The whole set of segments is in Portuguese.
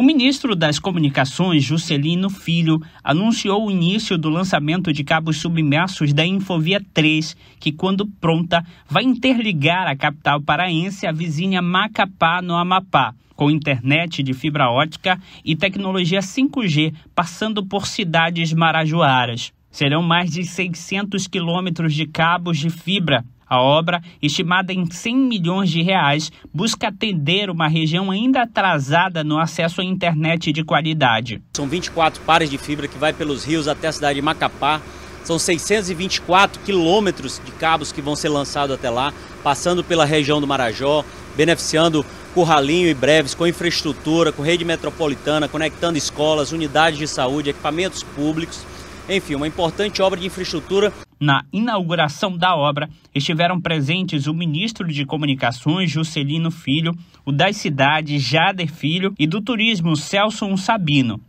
O ministro das Comunicações, Juscelino Filho, anunciou o início do lançamento de cabos submersos da Infovia 3, que, quando pronta, vai interligar a capital paraense à vizinha Macapá, no Amapá, com internet de fibra ótica e tecnologia 5G, passando por cidades marajoaras. Serão mais de 600 quilômetros de cabos de fibra a obra, estimada em 100 milhões de reais, busca atender uma região ainda atrasada no acesso à internet de qualidade. São 24 pares de fibra que vai pelos rios até a cidade de Macapá. São 624 quilômetros de cabos que vão ser lançados até lá, passando pela região do Marajó, beneficiando Curralinho e Breves com infraestrutura, com rede metropolitana, conectando escolas, unidades de saúde, equipamentos públicos. Enfim, uma importante obra de infraestrutura na inauguração da obra, estiveram presentes o ministro de Comunicações, Juscelino Filho, o das Cidades, Jader Filho, e do Turismo, Celso Sabino.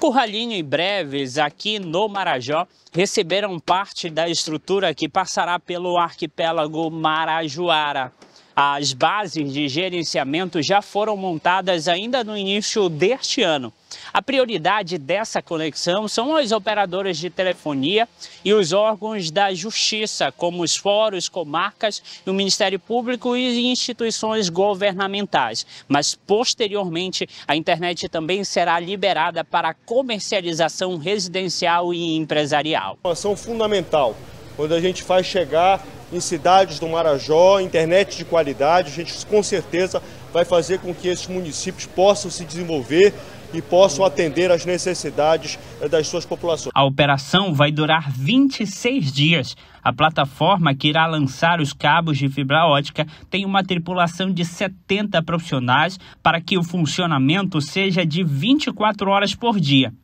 Curralinho e Breves, aqui no Marajó, receberam parte da estrutura que passará pelo arquipélago Marajoara. As bases de gerenciamento já foram montadas ainda no início deste ano. A prioridade dessa conexão são as operadoras de telefonia e os órgãos da justiça, como os fóruns, comarcas, o Ministério Público e instituições governamentais. Mas, posteriormente, a internet também será liberada para comercialização residencial e empresarial. É uma ação fundamental, quando a gente faz chegar em cidades do Marajó, internet de qualidade. A gente com certeza vai fazer com que esses municípios possam se desenvolver e possam atender às necessidades eh, das suas populações. A operação vai durar 26 dias. A plataforma que irá lançar os cabos de fibra ótica tem uma tripulação de 70 profissionais para que o funcionamento seja de 24 horas por dia.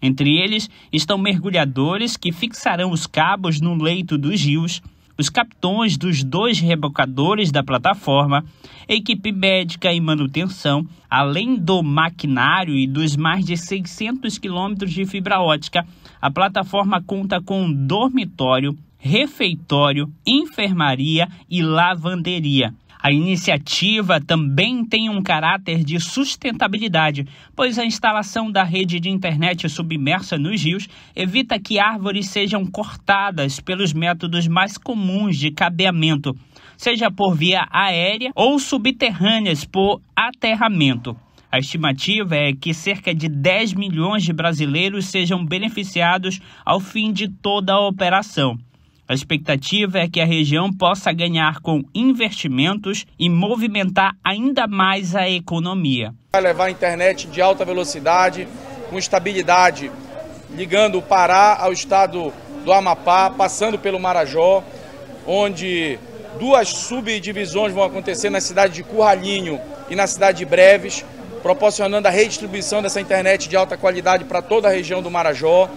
Entre eles estão mergulhadores que fixarão os cabos no leito dos rios os capitões dos dois rebocadores da plataforma, equipe médica e manutenção, além do maquinário e dos mais de 600 quilômetros de fibra ótica, a plataforma conta com dormitório, refeitório, enfermaria e lavanderia. A iniciativa também tem um caráter de sustentabilidade, pois a instalação da rede de internet submersa nos rios evita que árvores sejam cortadas pelos métodos mais comuns de cabeamento, seja por via aérea ou subterrâneas por aterramento. A estimativa é que cerca de 10 milhões de brasileiros sejam beneficiados ao fim de toda a operação. A expectativa é que a região possa ganhar com investimentos e movimentar ainda mais a economia. Vai levar a internet de alta velocidade, com estabilidade, ligando o Pará ao estado do Amapá, passando pelo Marajó, onde duas subdivisões vão acontecer na cidade de Curralinho e na cidade de Breves, proporcionando a redistribuição dessa internet de alta qualidade para toda a região do Marajó.